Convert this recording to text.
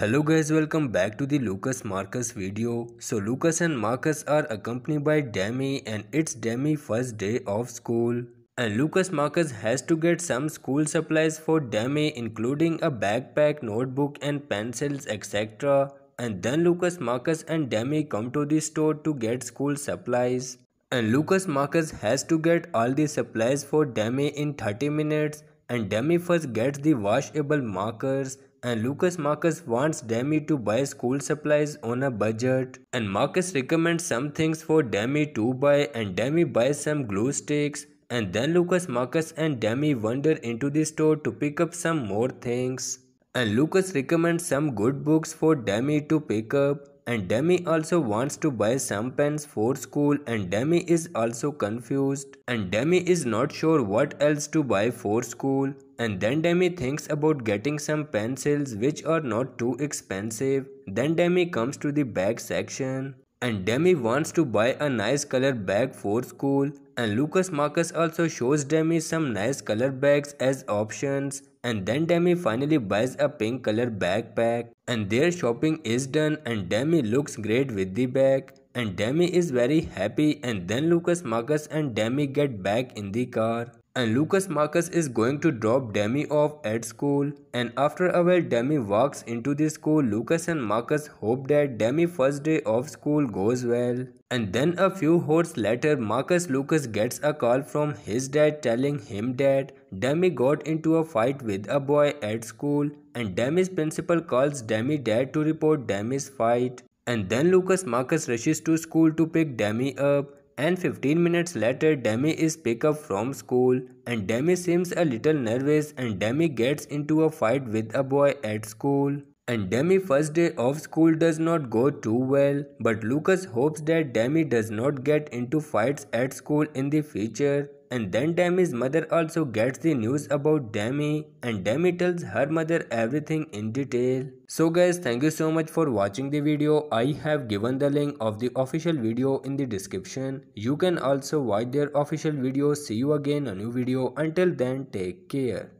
Hello guys welcome back to the Lucas Marcus video. So Lucas and Marcus are accompanied by Demi and it's Demi first day of school. And Lucas Marcus has to get some school supplies for Demi including a backpack, notebook and pencils etc. And then Lucas Marcus and Demi come to the store to get school supplies. And Lucas Marcus has to get all the supplies for Demi in 30 minutes and Demi first gets the washable markers and Lucas Marcus wants Demi to buy school supplies on a budget and Marcus recommends some things for Demi to buy and Demi buys some glue sticks and then Lucas Marcus and Demi wander into the store to pick up some more things and Lucas recommends some good books for Demi to pick up and Demi also wants to buy some pens for school and Demi is also confused and Demi is not sure what else to buy for school and then Demi thinks about getting some pencils which are not too expensive. Then Demi comes to the bag section. And Demi wants to buy a nice color bag for school. And Lucas Marcus also shows Demi some nice color bags as options. And then Demi finally buys a pink color backpack. And their shopping is done and Demi looks great with the bag. And Demi is very happy and then Lucas Marcus and Demi get back in the car and Lucas Marcus is going to drop Demi off at school and after a while Demi walks into the school Lucas and Marcus hope that Demi first day of school goes well and then a few hours later Marcus Lucas gets a call from his dad telling him that Demi got into a fight with a boy at school and Demi's principal calls Demi dad to report Demi's fight and then Lucas Marcus rushes to school to pick Demi up and 15 minutes later Demi is picked up from school and Demi seems a little nervous and Demi gets into a fight with a boy at school and Demi first day of school does not go too well, but Lucas hopes that Demi does not get into fights at school in the future. And then Demi's mother also gets the news about Demi and Demi tells her mother everything in detail. So guys thank you so much for watching the video. I have given the link of the official video in the description. You can also watch their official video. See you again a new video. Until then take care.